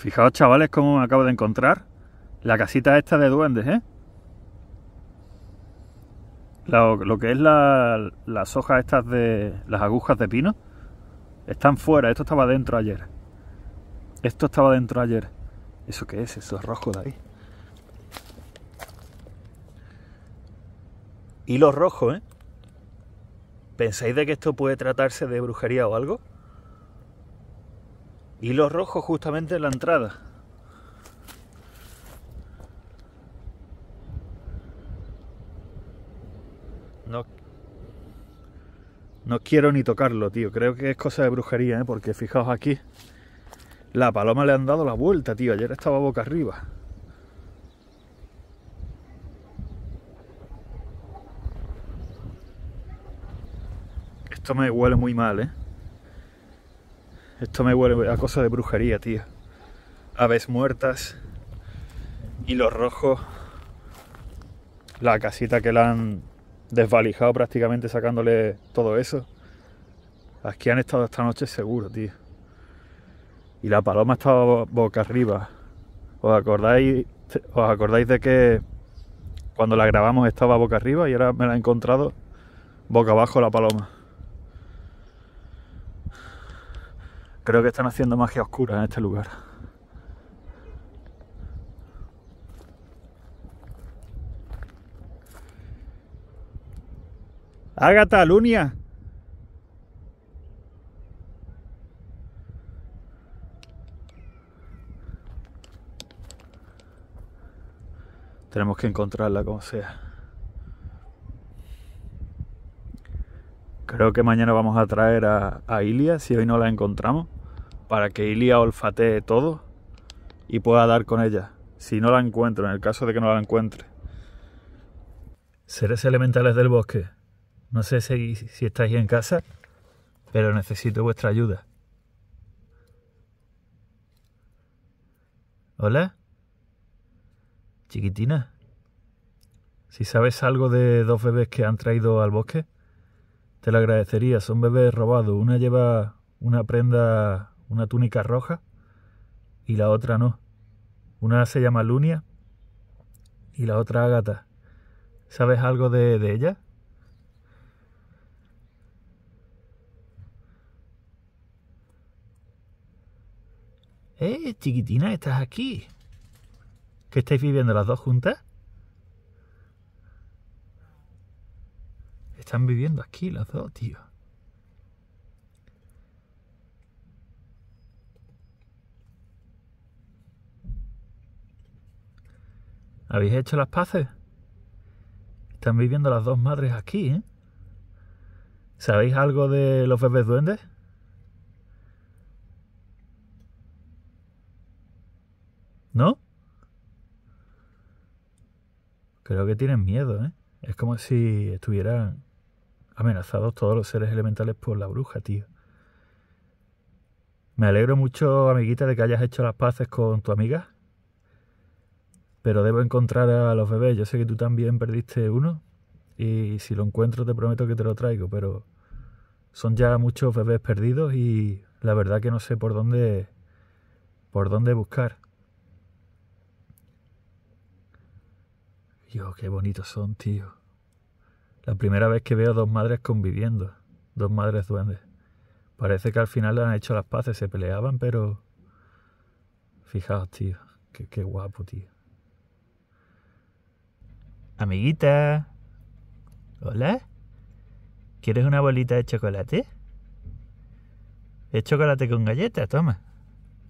Fijaos, chavales, cómo me acabo de encontrar. La casita esta de duendes, ¿eh? Lo, que es las hojas estas de... las agujas de pino. Están fuera. Esto estaba dentro ayer. Esto estaba dentro ayer. ¿Eso qué es? Eso es rojo de ahí. Hilo rojo, ¿eh? ¿Pensáis de que esto puede tratarse de brujería o algo? los rojos justamente en la entrada no no quiero ni tocarlo tío creo que es cosa de brujería ¿eh? porque fijaos aquí la paloma le han dado la vuelta tío ayer estaba boca arriba esto me huele muy mal eh esto me huele a cosa de brujería, tío. Aves muertas. Y los rojos. La casita que la han desvalijado prácticamente sacándole todo eso. Aquí han estado esta noche seguro, tío. Y la paloma estaba boca arriba. ¿Os acordáis, ¿Os acordáis de que cuando la grabamos estaba boca arriba y ahora me la he encontrado boca abajo la paloma? Creo que están haciendo magia oscura en este lugar. Ágata, Lunia. Tenemos que encontrarla como sea. Creo que mañana vamos a traer a, a Ilia si hoy no la encontramos para que Ilia olfatee todo y pueda dar con ella, si no la encuentro, en el caso de que no la encuentre. Seres elementales del bosque, no sé si, si estáis en casa, pero necesito vuestra ayuda. ¿Hola? Chiquitina, si sabes algo de dos bebés que han traído al bosque, te lo agradecería. Son bebés robados. Una lleva una prenda una túnica roja, y la otra no. Una se llama Lunia y la otra Agata. ¿Sabes algo de, de ella? ¡Eh, chiquitina, estás aquí! ¿Qué estáis viviendo las dos juntas? Están viviendo aquí las dos, tío. ¿Habéis hecho las paces? Están viviendo las dos madres aquí, ¿eh? ¿Sabéis algo de los bebés duendes? ¿No? Creo que tienen miedo, ¿eh? Es como si estuvieran amenazados todos los seres elementales por la bruja, tío. Me alegro mucho, amiguita, de que hayas hecho las paces con tu amiga pero debo encontrar a los bebés. Yo sé que tú también perdiste uno y si lo encuentro te prometo que te lo traigo, pero son ya muchos bebés perdidos y la verdad que no sé por dónde por dónde buscar. Dios, qué bonitos son, tío. La primera vez que veo dos madres conviviendo, dos madres duendes. Parece que al final han hecho las paces, se peleaban, pero... Fijaos, tío, qué guapo, tío. Amiguita. ¿Hola? ¿Quieres una bolita de chocolate? Es chocolate con galleta, toma.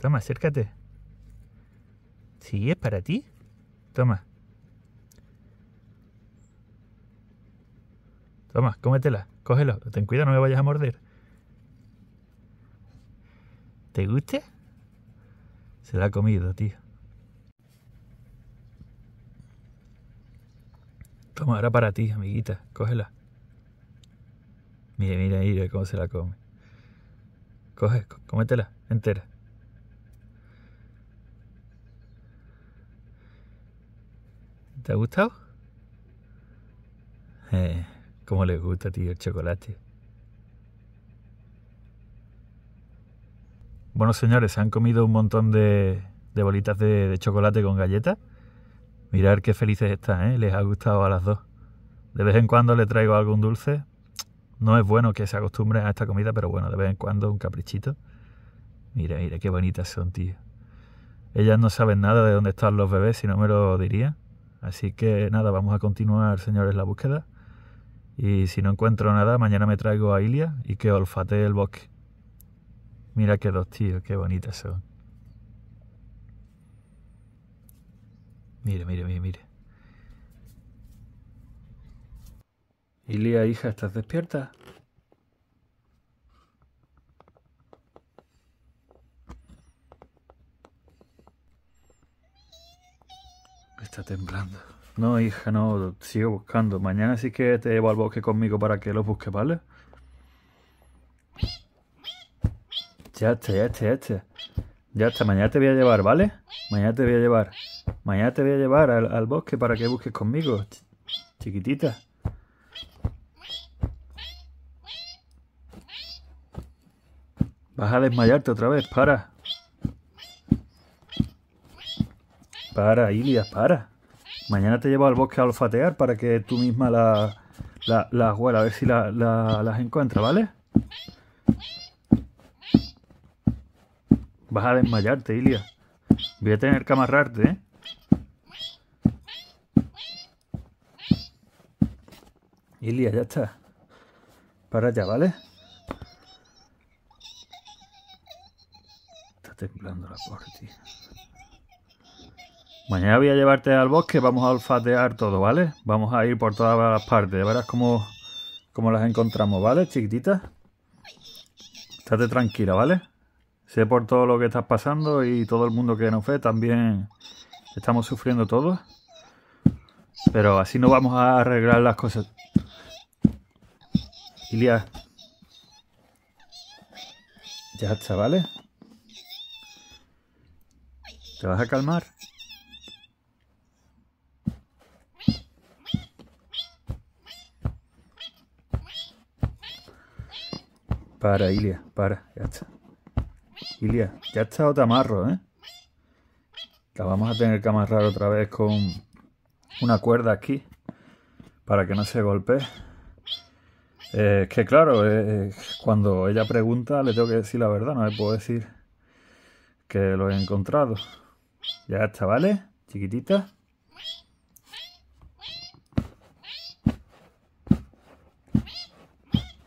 Toma, acércate. Sí, es para ti. Toma. Toma, cómetela, cógelo. Ten cuidado, no me vayas a morder. ¿Te gusta? Se la ha comido, tío. Toma, ahora para ti, amiguita. Cógela. Mire, mire, mire cómo se la come. Coge, cómetela entera. ¿Te ha gustado? Eh, cómo les gusta, tío, el chocolate. Bueno, señores, se han comido un montón de, de bolitas de, de chocolate con galletas. Mirar qué felices están, ¿eh? Les ha gustado a las dos. De vez en cuando le traigo algún dulce. No es bueno que se acostumbren a esta comida, pero bueno, de vez en cuando un caprichito. Mira, mira, qué bonitas son, tío. Ellas no saben nada de dónde están los bebés, si no me lo diría. Así que nada, vamos a continuar, señores, la búsqueda. Y si no encuentro nada, mañana me traigo a Ilia y que olfatee el bosque. Mira qué dos, tío, qué bonitas son. Mire, mire, mire, mire. Ilia, hija, ¿estás despierta? Está temblando. No, hija, no, sigo buscando. Mañana sí que te llevo al bosque conmigo para que lo busques, ¿vale? Ya está, ya está, ya está. Ya está, mañana te voy a llevar, ¿vale? Mañana te voy a llevar. Mañana te voy a llevar al, bosque para que busques conmigo, chiquitita. Vas a desmayarte otra vez, para. Para, Ilias, para. Mañana te llevo al bosque a olfatear para que tú misma las la, la, a ver si las encuentras, ¿vale? Vas a desmayarte, Ilia. Voy a tener que amarrarte, ¿eh? Ilia, ya está. Para allá, ¿vale? Está temblando la por Mañana voy a llevarte al bosque, vamos a olfatear todo, ¿vale? Vamos a ir por todas las partes, verás cómo, cómo las encontramos, ¿vale, chiquitita? Estate tranquila, ¿vale? Sé por todo lo que estás pasando y todo el mundo que nos ve también estamos sufriendo todos. Pero así no vamos a arreglar las cosas. Ilia. Ya, ¿vale? ¿Te vas a calmar? Para, Ilia, para, ya está. Ilia, ya está otro amarro, ¿eh? La vamos a tener que amarrar otra vez con una cuerda aquí para que no se golpee. Es eh, que claro, eh, eh, cuando ella pregunta le tengo que decir la verdad, no le puedo decir que lo he encontrado. Ya, está, ¿vale? chiquitita.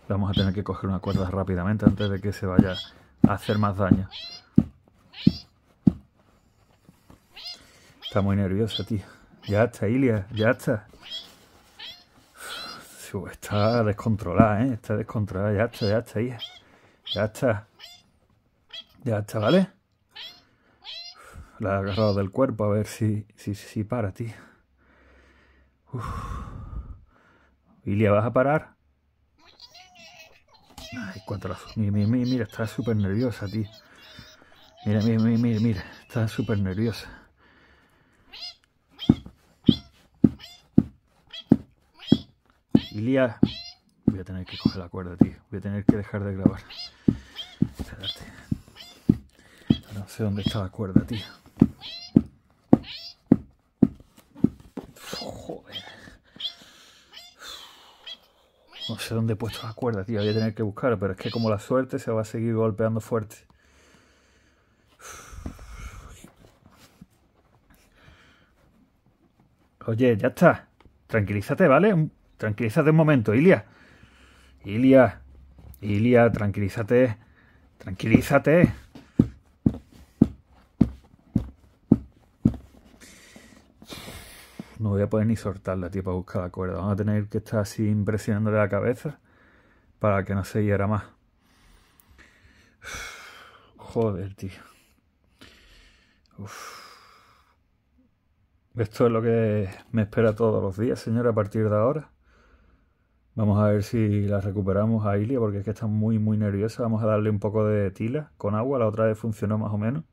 Vamos a tener que coger una cuerda rápidamente antes de que se vaya a hacer más daño. Está muy nerviosa, tío. Ya está, Ilia, ya está está descontrolada, ¿eh? Está descontrolada. Ya está, ya está, ahí, Ya está. Ya está, ¿vale? La ha agarrado del cuerpo a ver si, si, si para, tío. Uf. Ilia, ¿vas a parar? Ay, cuatro Mira, mira, mira, está súper nerviosa, tío. Mira, mira, mira, mira, mira. Está súper nerviosa. Ilia, Voy a tener que coger la cuerda, tío. Voy a tener que dejar de grabar. No sé dónde está la cuerda, tío. Joder. No sé dónde he puesto la cuerda, tío. Voy a tener que buscar, pero es que como la suerte se va a seguir golpeando fuerte. Oye, ya está. Tranquilízate, ¿vale? Tranquilízate un momento, Ilia. Ilia. Ilia, tranquilízate. Tranquilízate. No voy a poder ni soltarla, tío, para buscar la cuerda. Vamos a tener que estar así impresionándole la cabeza para que no se hiera más. Joder, tío. Esto es lo que me espera todos los días, señor, a partir de ahora. Vamos a ver si la recuperamos a Ilia porque es que está muy muy nerviosa. Vamos a darle un poco de tila con agua, la otra vez funcionó más o menos.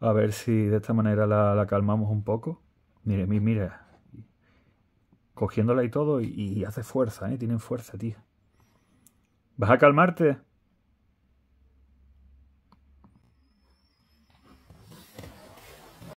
A ver si de esta manera la, calmamos un poco. Mire, mira, cogiéndola y todo y, y hace fuerza, ¿eh? Tienen fuerza, tío. ¿Vas a calmarte?